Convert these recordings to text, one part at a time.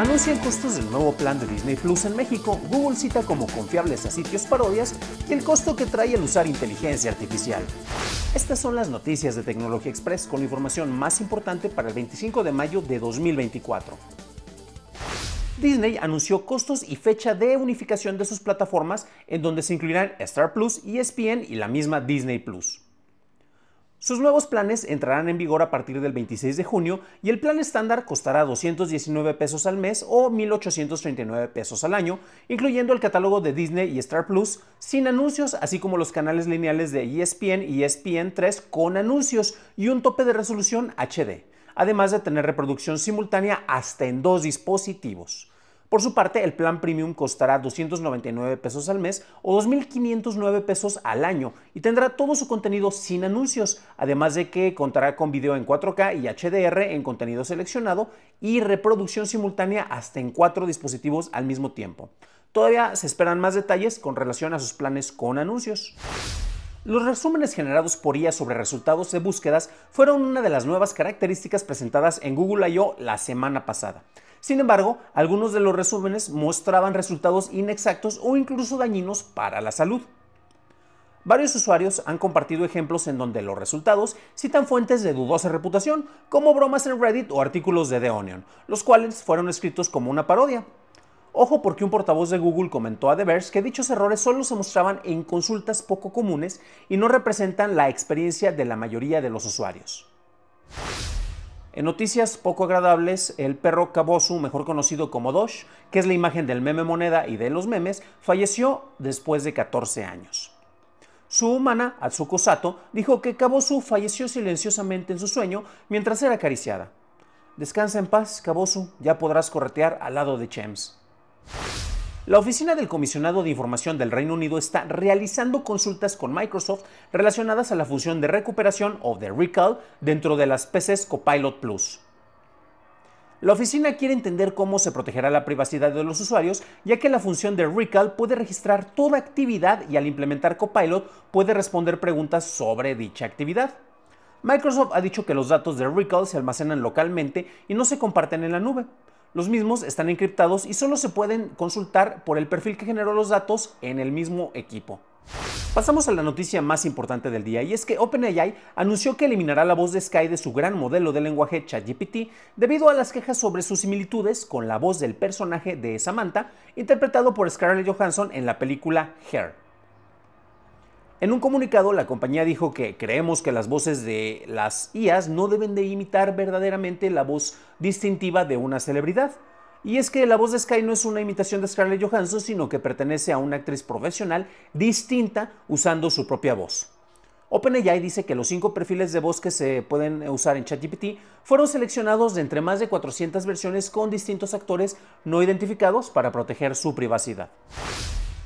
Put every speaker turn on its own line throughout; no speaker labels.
Anuncian costos del nuevo plan de Disney Plus en México, Google cita como confiables a sitios parodias y el costo que trae el usar inteligencia artificial. Estas son las noticias de Tecnología Express con información más importante para el 25 de mayo de 2024. Disney anunció costos y fecha de unificación de sus plataformas en donde se incluirán Star Plus, ESPN y la misma Disney Plus. Sus nuevos planes entrarán en vigor a partir del 26 de junio y el plan estándar costará 219 pesos al mes o 1.839 pesos al año, incluyendo el catálogo de Disney y Star Plus sin anuncios, así como los canales lineales de ESPN y e ESPN3 con anuncios y un tope de resolución HD, además de tener reproducción simultánea hasta en dos dispositivos. Por su parte, el plan premium costará 299 pesos al mes o 2.509 pesos al año y tendrá todo su contenido sin anuncios, además de que contará con video en 4K y HDR en contenido seleccionado y reproducción simultánea hasta en cuatro dispositivos al mismo tiempo. Todavía se esperan más detalles con relación a sus planes con anuncios. Los resúmenes generados por IA sobre resultados de búsquedas fueron una de las nuevas características presentadas en Google I.O. la semana pasada. Sin embargo, algunos de los resúmenes mostraban resultados inexactos o incluso dañinos para la salud. Varios usuarios han compartido ejemplos en donde los resultados citan fuentes de dudosa reputación, como bromas en Reddit o artículos de The Onion, los cuales fueron escritos como una parodia. Ojo porque un portavoz de Google comentó a The Verge que dichos errores solo se mostraban en consultas poco comunes y no representan la experiencia de la mayoría de los usuarios. En noticias poco agradables, el perro Kabosu, mejor conocido como Dosh, que es la imagen del meme moneda y de los memes, falleció después de 14 años. Su humana, Atsuko Sato, dijo que Kabosu falleció silenciosamente en su sueño mientras era acariciada. Descansa en paz, Kabosu, ya podrás corretear al lado de Chems. La Oficina del Comisionado de Información del Reino Unido está realizando consultas con Microsoft relacionadas a la función de recuperación o de recall dentro de las PCs Copilot Plus. La oficina quiere entender cómo se protegerá la privacidad de los usuarios, ya que la función de Recall puede registrar toda actividad y al implementar Copilot puede responder preguntas sobre dicha actividad. Microsoft ha dicho que los datos de Recall se almacenan localmente y no se comparten en la nube. Los mismos están encriptados y solo se pueden consultar por el perfil que generó los datos en el mismo equipo. Pasamos a la noticia más importante del día y es que OpenAI anunció que eliminará la voz de Sky de su gran modelo de lenguaje ChatGPT debido a las quejas sobre sus similitudes con la voz del personaje de Samantha interpretado por Scarlett Johansson en la película Hair. En un comunicado, la compañía dijo que creemos que las voces de las IAs no deben de imitar verdaderamente la voz distintiva de una celebridad. Y es que la voz de Sky no es una imitación de Scarlett Johansson, sino que pertenece a una actriz profesional distinta usando su propia voz. OpenAI dice que los cinco perfiles de voz que se pueden usar en ChatGPT fueron seleccionados de entre más de 400 versiones con distintos actores no identificados para proteger su privacidad.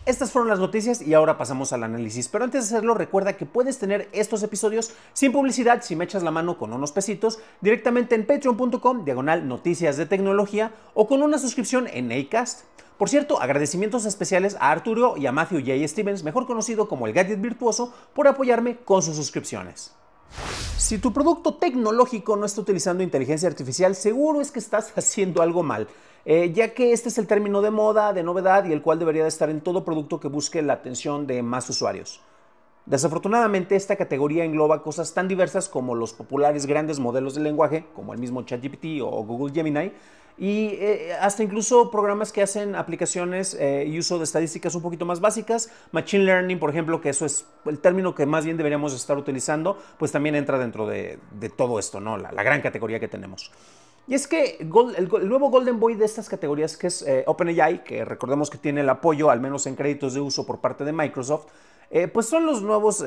Estas fueron las noticias y ahora pasamos al análisis. Pero antes de hacerlo, recuerda que puedes tener estos episodios sin publicidad si me echas la mano con unos pesitos directamente en patreon.com, diagonal noticias de tecnología o con una suscripción en ACAST. Por cierto, agradecimientos especiales a Arturo y a Matthew J. Stevens, mejor conocido como el Gadget Virtuoso, por apoyarme con sus suscripciones. Si tu producto tecnológico no está utilizando inteligencia artificial, seguro es que estás haciendo algo mal, eh, ya que este es el término de moda, de novedad y el cual debería de estar en todo producto que busque la atención de más usuarios. Desafortunadamente, esta categoría engloba cosas tan diversas como los populares grandes modelos de lenguaje, como el mismo ChatGPT o Google Gemini, y eh, hasta incluso programas que hacen aplicaciones eh, y uso de estadísticas un poquito más básicas. Machine Learning, por ejemplo, que eso es el término que más bien deberíamos estar utilizando, pues también entra dentro de, todo esto, ¿no? La, gran categoría que tenemos. Y es que el, nuevo Golden Boy de estas categorías, que es eh, OpenAI, que recordemos que tiene el apoyo, al menos en créditos de uso por parte de Microsoft, pues son los nuevos,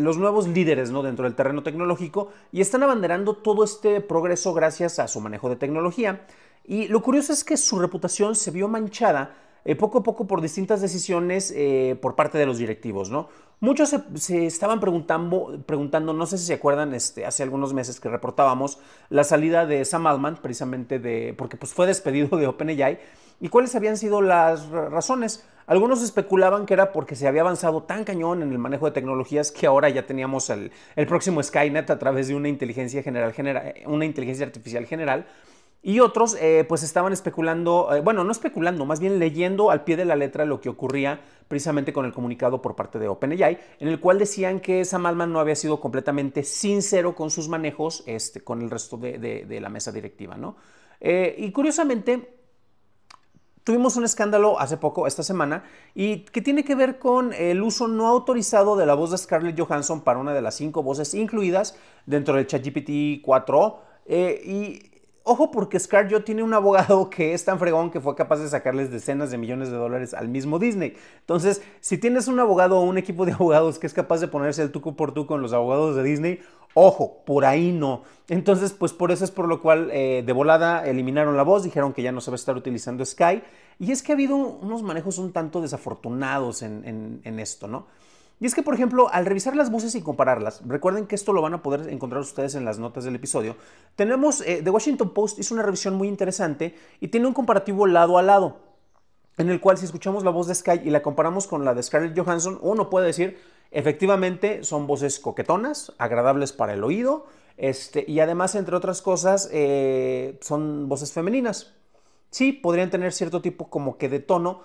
los nuevos líderes ¿no? dentro del terreno tecnológico y están abanderando todo este progreso gracias a su manejo de tecnología. Y lo curioso es que su reputación se vio manchada eh, poco a poco por distintas decisiones eh, por parte de los directivos, ¿no? Muchos se, estaban preguntando, preguntando, no sé si se acuerdan, este, hace algunos meses que reportábamos la salida de Sam Altman, precisamente de, porque pues, fue despedido de OpenAI, y cuáles habían sido las razones. Algunos especulaban que era porque se había avanzado tan cañón en el manejo de tecnologías que ahora ya teníamos el, próximo Skynet a través de una inteligencia, general, una inteligencia artificial general y otros eh, pues estaban especulando, eh, bueno, no especulando, más bien leyendo al pie de la letra lo que ocurría precisamente con el comunicado por parte de OpenAI, en el cual decían que Sam Altman no había sido completamente sincero con sus manejos este, con el resto de, la mesa directiva, ¿no? Eh, y curiosamente, tuvimos un escándalo hace poco, esta semana, y que tiene que ver con el uso no autorizado de la voz de Scarlett Johansson para una de las cinco voces incluidas dentro del ChatGPT 4. y Ojo porque Scarjo tiene un abogado que es tan fregón que fue capaz de sacarles decenas de millones de dólares al mismo Disney. Entonces, si tienes un abogado o un equipo de abogados que es capaz de ponerse el tuco por tuco con los abogados de Disney, ojo, por ahí no. Entonces, pues por eso es por lo cual eh, de volada eliminaron la voz, dijeron que ya no se va a estar utilizando Sky. Y es que ha habido unos manejos un tanto desafortunados en esto, ¿no? Y es que, por ejemplo, al revisar las voces y compararlas, recuerden que esto lo van a poder encontrar ustedes en las notas del episodio, tenemos, eh, The Washington Post hizo una revisión muy interesante y tiene un comparativo lado a lado, en el cual si escuchamos la voz de Sky y la comparamos con la de Scarlett Johansson, uno puede decir, efectivamente, son voces coquetonas, agradables para el oído, este, y además, entre otras cosas, eh, son voces femeninas. Sí, podrían tener cierto tipo como que de tono,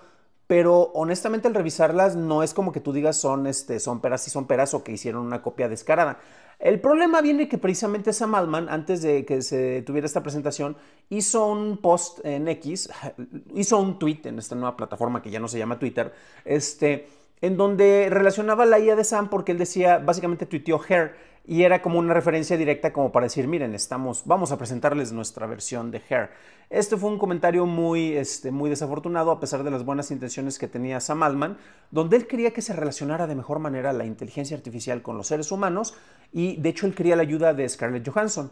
pero honestamente al revisarlas no es como que tú digas son, este, son peras y son peras o que hicieron una copia descarada. El problema viene que precisamente Sam Altman, antes de que se tuviera esta presentación, hizo un post en X, hizo un tweet en esta nueva plataforma que ya no se llama Twitter, este, en donde relacionaba la IA de Sam porque él decía, básicamente tuiteó Hair y era como una referencia directa como para decir, miren, estamos, vamos a presentarles nuestra versión de Hair. Este fue un comentario muy, este, muy desafortunado a pesar de las buenas intenciones que tenía Sam Altman, donde él quería que se relacionara de mejor manera la inteligencia artificial con los seres humanos y de hecho él quería la ayuda de Scarlett Johansson.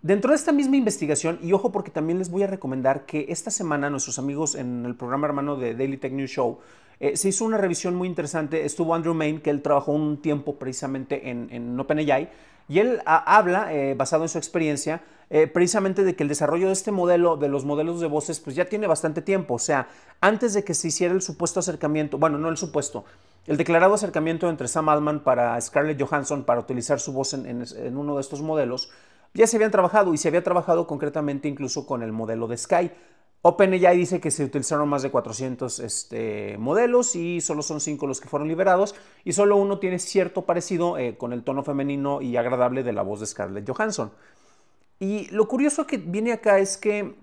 Dentro de esta misma investigación, y ojo porque también les voy a recomendar que esta semana nuestros amigos en el programa hermano de Daily Tech News Show eh, se hizo una revisión muy interesante. Estuvo Andrew Main, que él trabajó un tiempo precisamente en, en OpenAI, y él habla, eh, basado en su experiencia, eh, precisamente de que el desarrollo de este modelo, de los modelos de voces, pues ya tiene bastante tiempo. O sea, antes de que se hiciera el supuesto acercamiento, bueno, no el supuesto, el declarado acercamiento entre Sam Altman para Scarlett Johansson para utilizar su voz en, en uno de estos modelos, ya se habían trabajado y se había trabajado concretamente incluso con el modelo de Sky. OpenAI dice que se utilizaron más de 400 este, modelos y solo son 5 los que fueron liberados y solo uno tiene cierto parecido eh, con el tono femenino y agradable de la voz de Scarlett Johansson. Y lo curioso que viene acá es que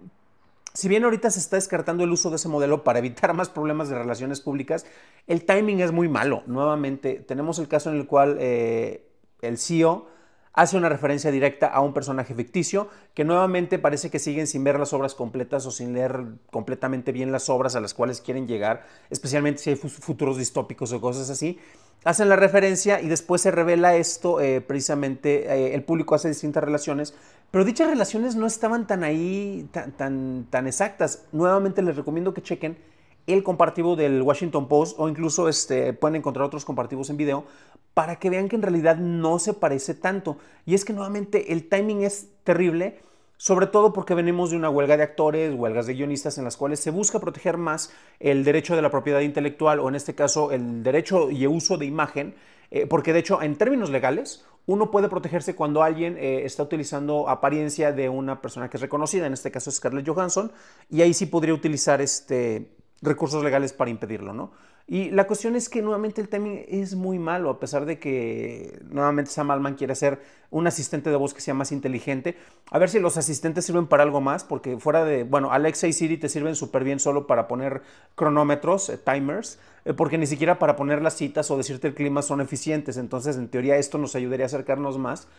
si bien ahorita se está descartando el uso de ese modelo para evitar más problemas de relaciones públicas, el timing es muy malo. Nuevamente, tenemos el caso en el cual eh, el CEO hace una referencia directa a un personaje ficticio que nuevamente parece que siguen sin ver las obras completas o sin leer completamente bien las obras a las cuales quieren llegar, especialmente si hay futuros distópicos o cosas así. Hacen la referencia y después se revela esto, eh, precisamente eh, el público hace distintas relaciones, pero dichas relaciones no estaban tan ahí, tan, exactas. Nuevamente les recomiendo que chequen el compartivo del Washington Post o incluso este, pueden encontrar otros compartivos en video para que vean que en realidad no se parece tanto. Y es que nuevamente el timing es terrible, sobre todo porque venimos de una huelga de actores, huelgas de guionistas en las cuales se busca proteger más el derecho de la propiedad intelectual o en este caso el derecho y el uso de imagen, eh, porque de hecho en términos legales uno puede protegerse cuando alguien eh, está utilizando apariencia de una persona que es reconocida, en este caso es Scarlett Johansson, y ahí sí podría utilizar este, recursos legales para impedirlo, ¿no? Y la cuestión es que nuevamente el timing es muy malo, a pesar de que nuevamente Sam Alman quiere ser un asistente de voz que sea más inteligente. A ver si los asistentes sirven para algo más, porque fuera de, bueno, Alexa y Siri te sirven súper bien solo para poner cronómetros, eh, timers, eh, porque ni siquiera para poner las citas o decirte el clima son eficientes. Entonces, en teoría, esto nos ayudaría a acercarnos más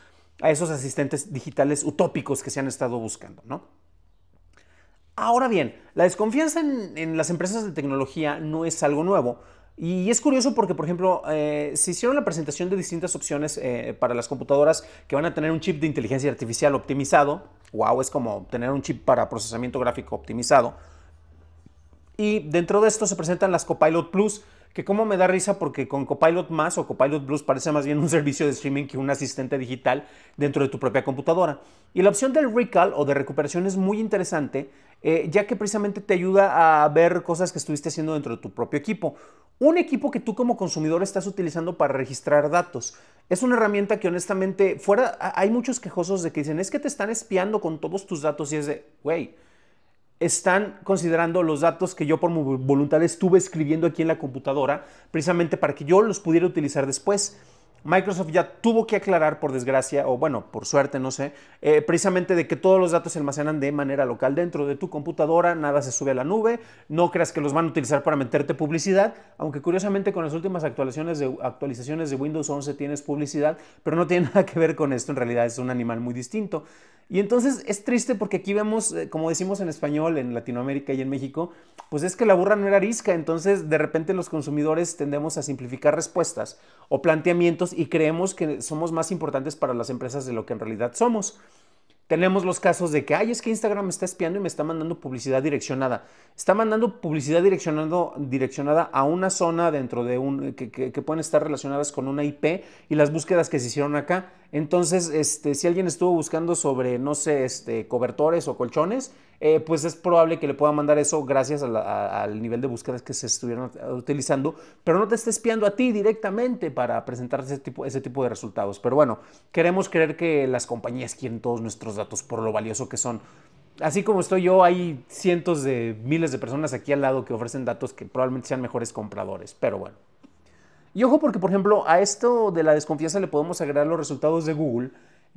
a esos asistentes digitales utópicos que se han estado buscando, ¿no? Ahora bien, la desconfianza en, las empresas de tecnología no es algo nuevo. Y es curioso porque, por ejemplo, eh, se hicieron la presentación de distintas opciones eh, para las computadoras que van a tener un chip de inteligencia artificial optimizado. ¡Wow! Es como tener un chip para procesamiento gráfico optimizado. Y dentro de esto se presentan las Copilot Plus, que cómo me da risa porque con Copilot Más o Copilot Blues parece más bien un servicio de streaming que un asistente digital dentro de tu propia computadora. Y la opción del recall o de recuperación es muy interesante, eh, ya que precisamente te ayuda a ver cosas que estuviste haciendo dentro de tu propio equipo. Un equipo que tú como consumidor estás utilizando para registrar datos. Es una herramienta que honestamente, fuera, hay muchos quejosos de que dicen, es que te están espiando con todos tus datos y es de, güey, están considerando los datos que yo por voluntad estuve escribiendo aquí en la computadora, precisamente para que yo los pudiera utilizar después. Microsoft ya tuvo que aclarar, por desgracia, o bueno, por suerte, no sé, eh, precisamente de que todos los datos se almacenan de manera local dentro de tu computadora, nada se sube a la nube, no creas que los van a utilizar para meterte publicidad, aunque curiosamente con las últimas actualizaciones de, actualizaciones de Windows 11 tienes publicidad, pero no tiene nada que ver con esto, en realidad es un animal muy distinto. Y entonces es triste porque aquí vemos, eh, como decimos en español, en Latinoamérica y en México, pues es que la burra no era arisca, entonces de repente los consumidores tendemos a simplificar respuestas o planteamientos y creemos que somos más importantes para las empresas de lo que en realidad somos. Tenemos los casos de que, ay, es que Instagram me está espiando y me está mandando publicidad direccionada. Está mandando publicidad direccionada a una zona dentro de un, que pueden estar relacionadas con una IP y las búsquedas que se hicieron acá entonces, este, si alguien estuvo buscando sobre, no sé, este, cobertores o colchones, eh, pues es probable que le pueda mandar eso gracias al nivel de búsquedas que se estuvieron eh, utilizando, pero no te esté espiando a ti directamente para presentar tipo, ese tipo de resultados. Pero bueno, queremos creer que las compañías quieren todos nuestros datos por lo valioso que son. Así como estoy yo, hay cientos de miles de personas aquí al lado que ofrecen datos que probablemente sean mejores compradores, pero bueno. Y ojo porque, por ejemplo, a esto de la desconfianza le podemos agregar los resultados de Google,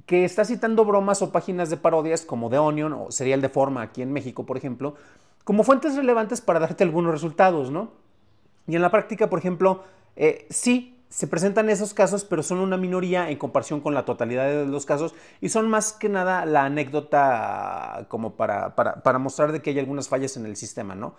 que está citando bromas o páginas de parodias como The Onion o Serial de Forma aquí en México, por ejemplo, como fuentes relevantes para darte algunos resultados, ¿no? Y en la práctica, por ejemplo, eh, sí, se presentan esos casos, pero son una minoría en comparación con la totalidad de los casos y son más que nada la anécdota como para, para mostrar de que hay algunas fallas en el sistema, ¿no?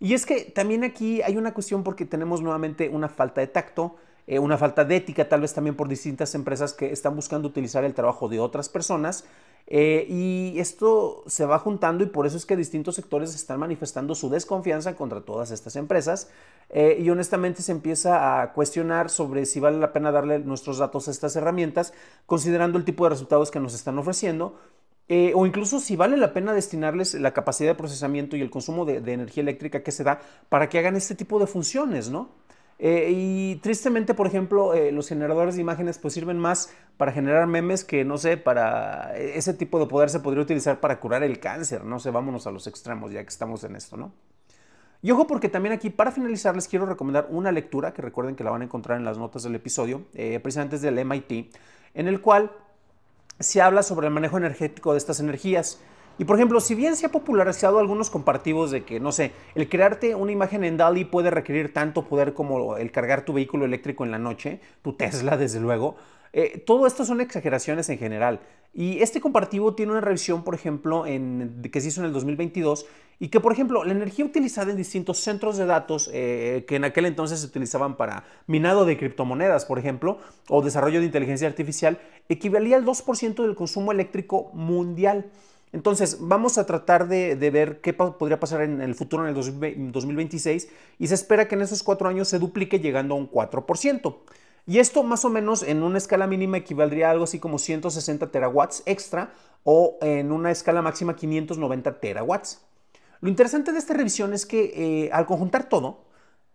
Y es que también aquí hay una cuestión porque tenemos nuevamente una falta de tacto, eh, una falta de ética tal vez también por distintas empresas que están buscando utilizar el trabajo de otras personas. Eh, y esto se va juntando y por eso es que distintos sectores están manifestando su desconfianza contra todas estas empresas. Eh, y honestamente se empieza a cuestionar sobre si vale la pena darle nuestros datos a estas herramientas, considerando el tipo de resultados que nos están ofreciendo eh, o incluso si vale la pena destinarles la capacidad de procesamiento y el consumo de, energía eléctrica que se da para que hagan este tipo de funciones, ¿no? Eh, y tristemente, por ejemplo, eh, los generadores de imágenes pues sirven más para generar memes que, no sé, para ese tipo de poder se podría utilizar para curar el cáncer, no sé, vámonos a los extremos ya que estamos en esto, ¿no? Y ojo porque también aquí, para finalizar, les quiero recomendar una lectura que recuerden que la van a encontrar en las notas del episodio, precisamente del MIT, en el cual se habla sobre el manejo energético de estas energías. Y por ejemplo, si bien se ha popularizado algunos comparativos de que, no sé, el crearte una imagen en DALI puede requerir tanto poder como el cargar tu vehículo eléctrico en la noche, tu Tesla desde luego, eh, todo esto son exageraciones en general. Y este comparativo tiene una revisión, por ejemplo, en, que se hizo en el 2022 y que, por ejemplo, la energía utilizada en distintos centros de datos eh, que en aquel entonces se utilizaban para minado de criptomonedas, por ejemplo, o desarrollo de inteligencia artificial, equivalía al 2% del consumo eléctrico mundial. Entonces, vamos a tratar de, ver qué podría pasar en el futuro, en el 2026, y se espera que en esos cuatro años se duplique llegando a un 4%. Y esto más o menos en una escala mínima equivaldría a algo así como 160 terawatts extra o en una escala máxima 590 terawatts. Lo interesante de esta revisión es que eh, al conjuntar todo,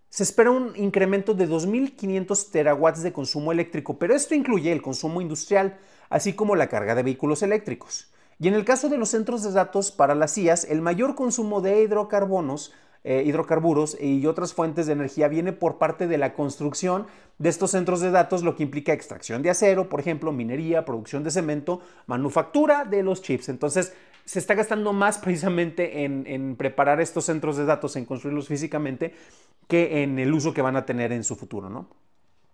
se espera un incremento de 2.500 terawatts de consumo eléctrico, pero esto incluye el consumo industrial, así como la carga de vehículos eléctricos. Y en el caso de los centros de datos para las CIAS, el mayor consumo de hidrocarbonos eh, hidrocarburos y otras fuentes de energía viene por parte de la construcción de estos centros de datos, lo que implica extracción de acero, por ejemplo, minería, producción de cemento, manufactura de los chips. Entonces, se está gastando más precisamente en, en, preparar estos centros de datos, en construirlos físicamente, que en el uso que van a tener en su futuro, ¿no?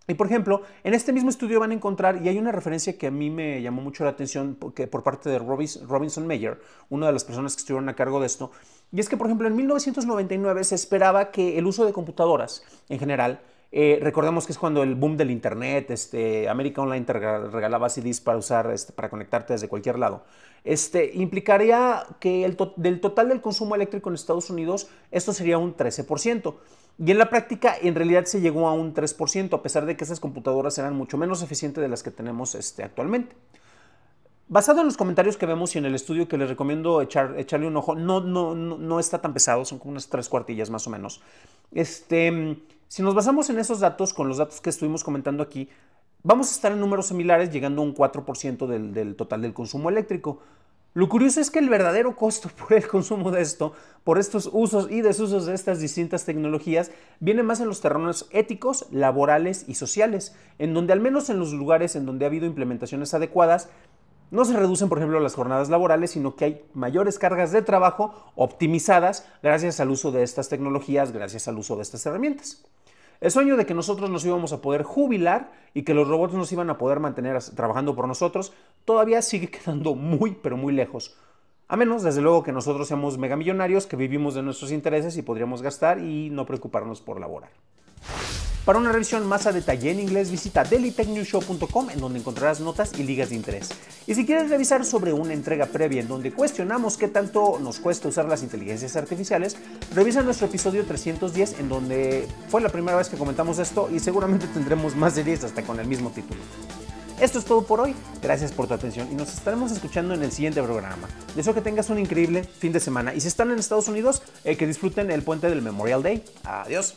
Y por ejemplo, en este mismo estudio van a encontrar, y hay una referencia que a mí me llamó mucho la atención porque por parte de Robinson Mayer, una de las personas que estuvieron a cargo de esto, y es que por ejemplo en 1999 se esperaba que el uso de computadoras en general, eh, recordemos que es cuando el boom del Internet, este, América Online te regalaba CDs para usar, este, para conectarte desde cualquier lado, este, implicaría que del total del consumo eléctrico en Estados Unidos esto sería un 13%. Y en la práctica, en realidad se llegó a un 3%, a pesar de que esas computadoras eran mucho menos eficientes de las que tenemos este, actualmente. Basado en los comentarios que vemos y en el estudio que les recomiendo echar, echarle un ojo, no, no, no, está tan pesado, son como unas tres cuartillas más o menos. Este, si nos basamos en esos datos, con los datos que estuvimos comentando aquí, vamos a estar en números similares, llegando a un 4% del, del total del consumo eléctrico. Lo curioso es que el verdadero costo por el consumo de esto, por estos usos y desusos de estas distintas tecnologías, viene más en los terrenos éticos, laborales y sociales, en donde al menos en los lugares en donde ha habido implementaciones adecuadas, no se reducen, por ejemplo, las jornadas laborales, sino que hay mayores cargas de trabajo optimizadas gracias al uso de estas tecnologías, gracias al uso de estas herramientas. El sueño de que nosotros nos íbamos a poder jubilar y que los robots nos iban a poder mantener trabajando por nosotros todavía sigue quedando muy, pero muy lejos. A menos, desde luego, que nosotros seamos megamillonarios, que vivimos de nuestros intereses y podríamos gastar y no preocuparnos por laborar. Para una revisión más a detalle en inglés, visita delitechnewshow.com en donde encontrarás notas y ligas de interés. Y si quieres revisar sobre una entrega previa en donde cuestionamos qué tanto nos cuesta usar las inteligencias artificiales, revisa nuestro episodio 310 en donde fue la primera vez que comentamos esto y seguramente tendremos más series hasta con el mismo título. Esto es todo por hoy, gracias por tu atención y nos estaremos escuchando en el siguiente programa. Deseo que tengas un increíble fin de semana y si están en Estados Unidos, eh, que disfruten el puente del Memorial Day. Adiós.